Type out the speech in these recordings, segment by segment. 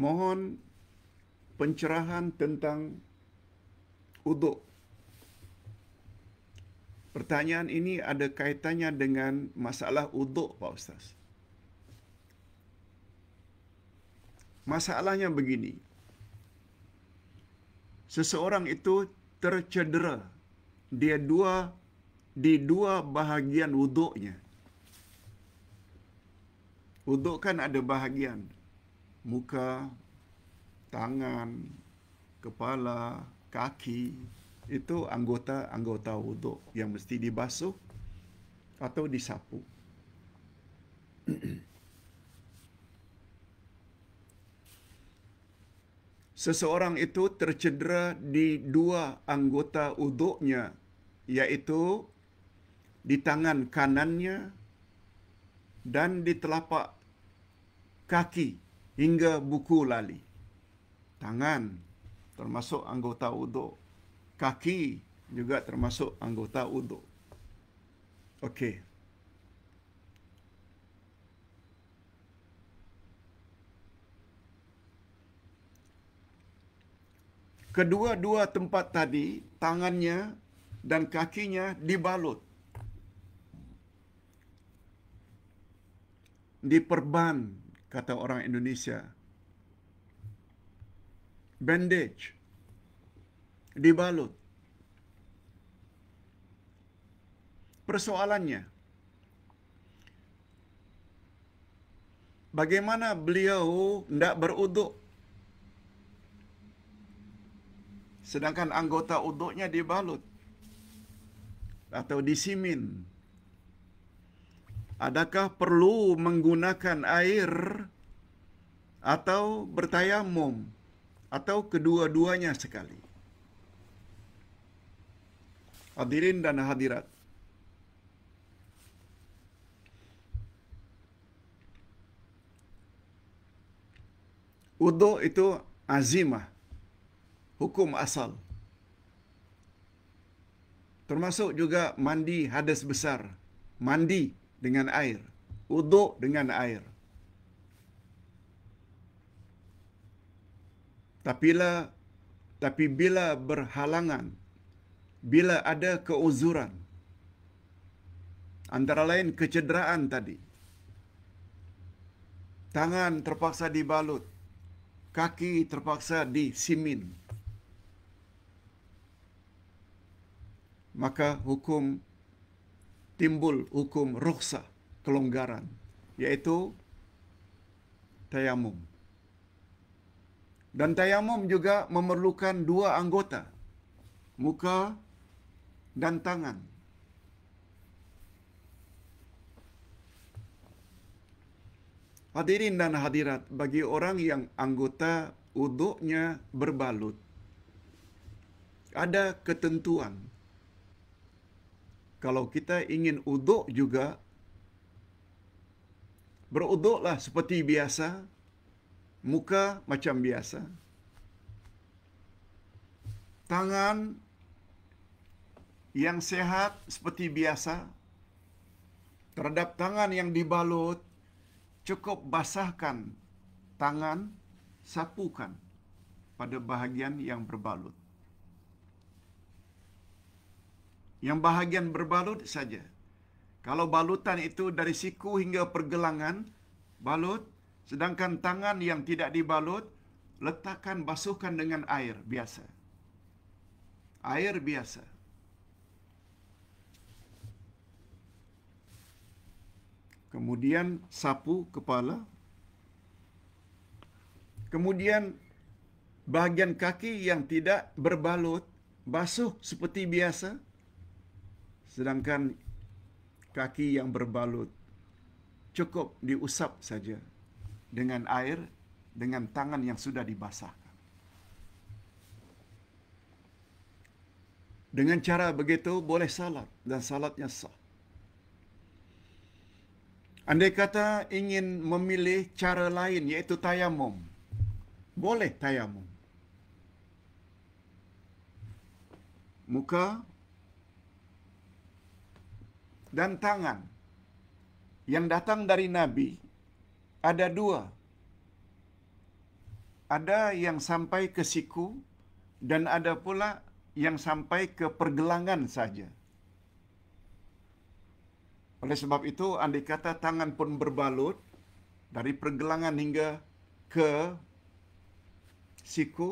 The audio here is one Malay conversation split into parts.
mohon pencerahan tentang uduk. Pertanyaan ini ada kaitannya dengan masalah uduk, Pak Ustaz. Masalahnya begini. Seseorang itu tercedera. Dia dua di dua bahagian uduknya. Uduk kan ada bahagian muka, tangan, kepala, kaki itu anggota-anggota wuduk yang mesti dibasuh atau disapu. Seseorang itu tercedera di dua anggota uduknya yaitu di tangan kanannya dan di telapak kaki hingga buku lali. Tangan termasuk anggota uduk. Kaki juga termasuk anggota uduk. Okey. Kedua-dua tempat tadi, tangannya dan kakinya dibalut. Diperban. Diperban kata orang Indonesia. Bandage. Dibalut. Persoalannya. Bagaimana beliau tidak beruduk sedangkan anggota uduknya dibalut atau disimin. Disimin. Adakah perlu menggunakan air atau bertayamum atau kedua-duanya sekali? Hadirin dan hadirat. Wudhu itu azimah, hukum asal. Termasuk juga mandi hadas besar. Mandi dengan air. Uduk dengan air. Tapi bila, tapi bila berhalangan, bila ada keuzuran, antara lain kecederaan tadi, tangan terpaksa dibalut, kaki terpaksa disimin, maka hukum timbul hukum ruhsa, kelonggaran, yaitu tayamum. Dan tayamum juga memerlukan dua anggota, muka dan tangan. Hadirin dan hadirat, bagi orang yang anggota uduknya berbalut, ada ketentuan kalau kita ingin uduk juga, beruduklah seperti biasa, muka macam biasa, tangan yang sehat seperti biasa, terhadap tangan yang dibalut, cukup basahkan tangan, sapukan pada bahagian yang berbalut. Yang bahagian berbalut saja. Kalau balutan itu dari siku hingga pergelangan, balut. Sedangkan tangan yang tidak dibalut, letakkan basuhkan dengan air biasa. Air biasa. Kemudian sapu kepala. Kemudian bahagian kaki yang tidak berbalut, basuh seperti Biasa. Sedangkan kaki yang berbalut cukup diusap saja dengan air dengan tangan yang sudah dibasahkan. Dengan cara begitu boleh salat dan salatnya sah. Andai kata ingin memilih cara lain iaitu tayamum. Boleh tayamum. Muka, dan tangan yang datang dari Nabi ada dua. Ada yang sampai ke siku dan ada pula yang sampai ke pergelangan saja. Oleh sebab itu, andai kata tangan pun berbalut dari pergelangan hingga ke siku,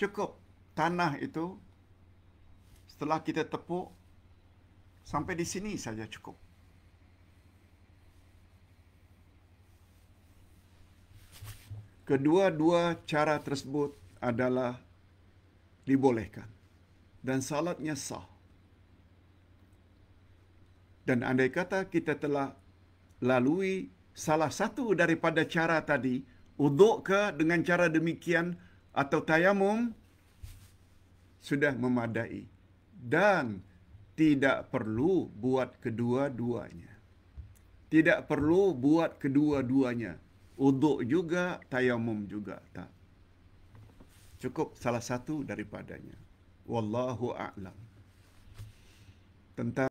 cukup tanah itu setelah kita tepuk Sampai di sini saja cukup. Kedua-dua cara tersebut adalah dibolehkan dan salatnya sah. Dan andai kata kita telah lalui salah satu daripada cara tadi, uduk ke dengan cara demikian atau tayamum, sudah memadai. Dan tidak perlu buat kedua-duanya. Tidak perlu buat kedua-duanya. Uduk juga, tayamum juga. Tak. Cukup salah satu daripadanya. Wallahu a'lam. Tentang